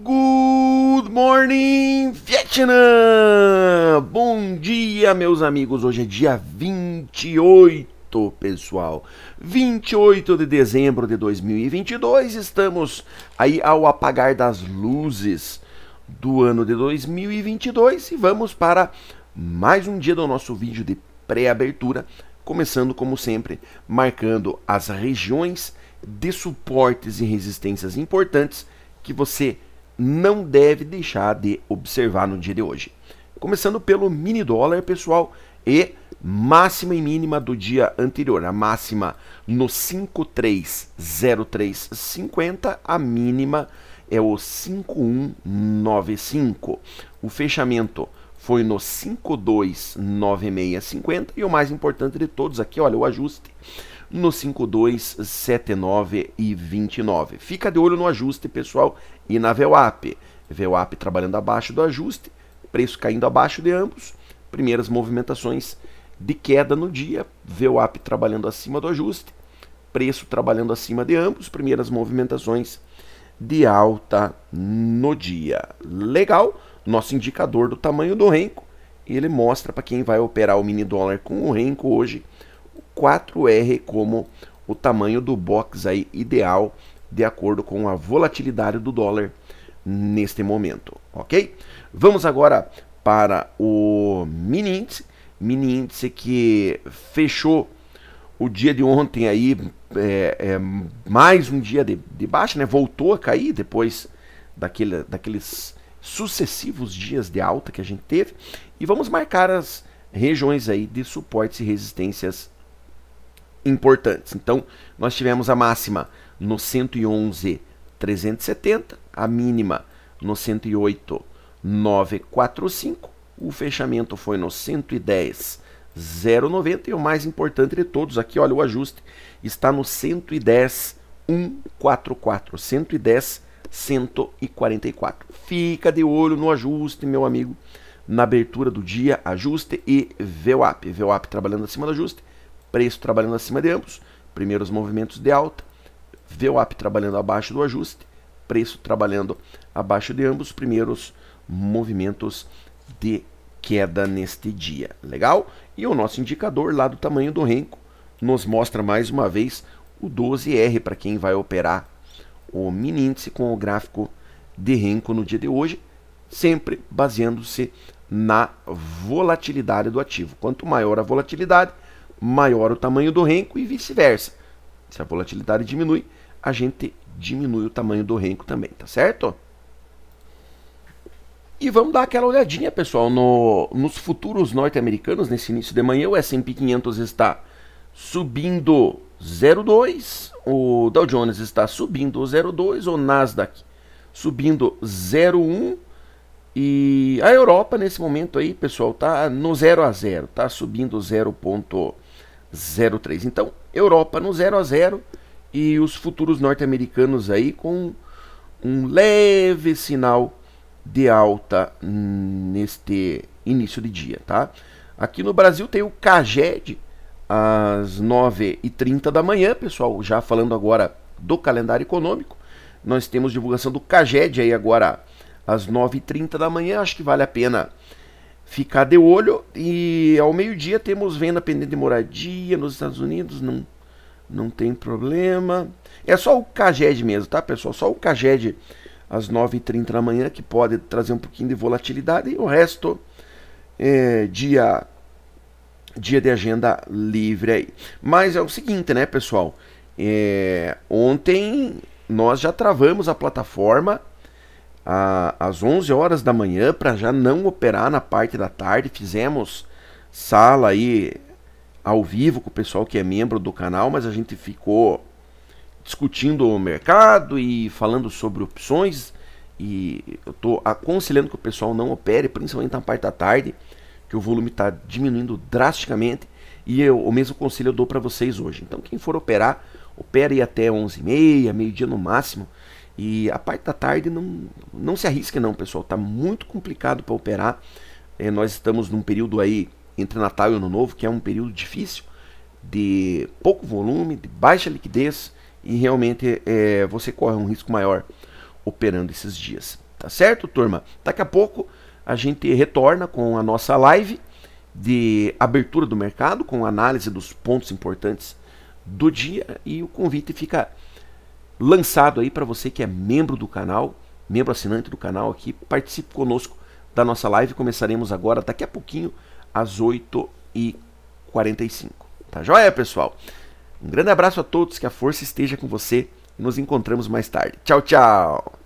Good morning, Vietnam, Bom dia, meus amigos. Hoje é dia 28, pessoal. 28 de dezembro de 2022. Estamos aí ao apagar das luzes do ano de 2022 e vamos para mais um dia do nosso vídeo de pré-abertura, começando como sempre, marcando as regiões de suportes e resistências importantes que você não deve deixar de observar no dia de hoje. Começando pelo mini dólar, pessoal, e máxima e mínima do dia anterior. A máxima no 530350, a mínima é o 5195. O fechamento foi no 529650 e o mais importante de todos aqui, olha, o ajuste no 5279 e 29. Fica de olho no ajuste, pessoal, e na VWAP. VWAP trabalhando abaixo do ajuste, preço caindo abaixo de ambos, primeiras movimentações de queda no dia, VWAP trabalhando acima do ajuste, preço trabalhando acima de ambos, primeiras movimentações de alta no dia. Legal, nosso indicador do tamanho do renco, ele mostra para quem vai operar o mini dólar com o renco hoje 4R como o tamanho do box aí ideal de acordo com a volatilidade do dólar neste momento, ok? Vamos agora para o mini índice, mini índice que fechou o dia de ontem aí é, é mais um dia de, de baixa, né? Voltou a cair depois daquele, daqueles sucessivos dias de alta que a gente teve e vamos marcar as regiões aí de suportes e resistências importantes. Então, nós tivemos a máxima no 111,370, a mínima no 108,945, o fechamento foi no 110,090 e o mais importante de todos aqui, olha o ajuste, está no 110,144, 110, 144. Fica de olho no ajuste, meu amigo, na abertura do dia, ajuste e VWAP. VWAP trabalhando acima do ajuste, preço trabalhando acima de ambos, primeiros movimentos de alta, VWAP trabalhando abaixo do ajuste, preço trabalhando abaixo de ambos, primeiros movimentos de queda neste dia. Legal? E o nosso indicador lá do tamanho do renco nos mostra mais uma vez o 12R para quem vai operar o mini índice com o gráfico de renco no dia de hoje, sempre baseando-se na volatilidade do ativo. Quanto maior a volatilidade, maior o tamanho do renco e vice-versa. Se a volatilidade diminui, a gente diminui o tamanho do renco também, tá certo? E vamos dar aquela olhadinha, pessoal, no, nos futuros norte-americanos nesse início de manhã. O S&P 500 está subindo 0,2, o Dow Jones está subindo 0,2, o Nasdaq subindo 0,1 e a Europa nesse momento aí, pessoal, tá no 0 a 0, tá subindo 0, 0,3. Então, Europa no 0 a 0 e os futuros norte-americanos aí com um leve sinal de alta neste início de dia, tá? Aqui no Brasil tem o Caged às 9h30 da manhã, pessoal, já falando agora do calendário econômico. Nós temos divulgação do Caged aí agora às 9h30 da manhã, acho que vale a pena ficar de olho. E ao meio-dia temos venda pendente de moradia nos Estados Unidos, não, não tem problema. É só o Caged mesmo, tá, pessoal? Só o Caged às 9h30 da manhã que pode trazer um pouquinho de volatilidade e o resto é dia, dia de agenda livre aí. Mas é o seguinte, né, pessoal? É, ontem nós já travamos a plataforma a, às 11 horas da manhã para já não operar na parte da tarde. Fizemos sala aí ao vivo com o pessoal que é membro do canal, mas a gente ficou discutindo o mercado e falando sobre opções. E eu estou aconselhando que o pessoal não opere, principalmente na parte da tarde, que o volume está diminuindo drasticamente. E eu, o mesmo conselho eu dou para vocês hoje. Então, quem for operar, opere até 11h30, meio-dia no máximo. E a parte da tarde não, não se arrisque não, pessoal. Tá muito complicado para operar. É, nós estamos num período aí entre Natal e Ano Novo, que é um período difícil, de pouco volume, de baixa liquidez e realmente é, você corre um risco maior operando esses dias. Tá certo, turma? Daqui a pouco a gente retorna com a nossa live de abertura do mercado, com análise dos pontos importantes do dia e o convite fica lançado aí para você que é membro do canal, membro assinante do canal aqui, participe conosco da nossa live. Começaremos agora, daqui a pouquinho, às 8h45. Tá joia, pessoal? Um grande abraço a todos, que a força esteja com você nos encontramos mais tarde. Tchau, tchau!